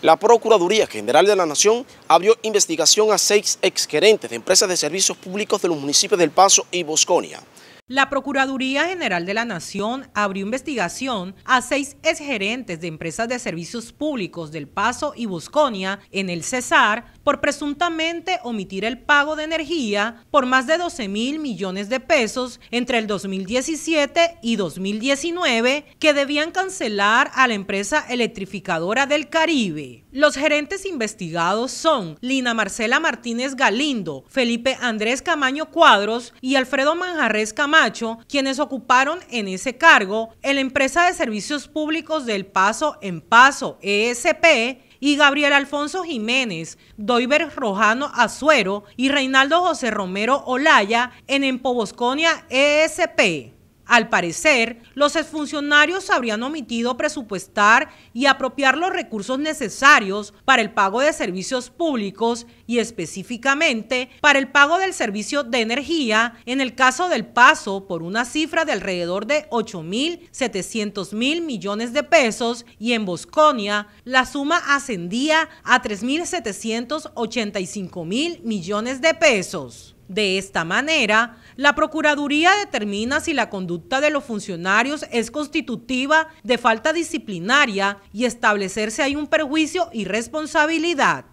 La Procuraduría General de la Nación abrió investigación a seis exgerentes de empresas de servicios públicos de los municipios del Paso y Bosconia. La Procuraduría General de la Nación abrió investigación a seis exgerentes de empresas de servicios públicos del Paso y Bosconia en el Cesar por presuntamente omitir el pago de energía por más de 12 mil millones de pesos entre el 2017 y 2019 que debían cancelar a la empresa electrificadora del Caribe. Los gerentes investigados son Lina Marcela Martínez Galindo, Felipe Andrés Camaño Cuadros y Alfredo Manjarres Camacho, quienes ocuparon en ese cargo en la empresa de servicios públicos del Paso en Paso ESP y Gabriel Alfonso Jiménez, Doiber Rojano Azuero y Reinaldo José Romero Olaya en Empobosconia ESP. Al parecer, los exfuncionarios habrían omitido presupuestar y apropiar los recursos necesarios para el pago de servicios públicos y específicamente para el pago del servicio de energía en el caso del paso por una cifra de alrededor de 8.700.000 mil millones de pesos y en Bosconia la suma ascendía a 3.785.000 mil millones de pesos. De esta manera, la Procuraduría determina si la conducta de los funcionarios es constitutiva de falta disciplinaria y establecer si hay un perjuicio y responsabilidad.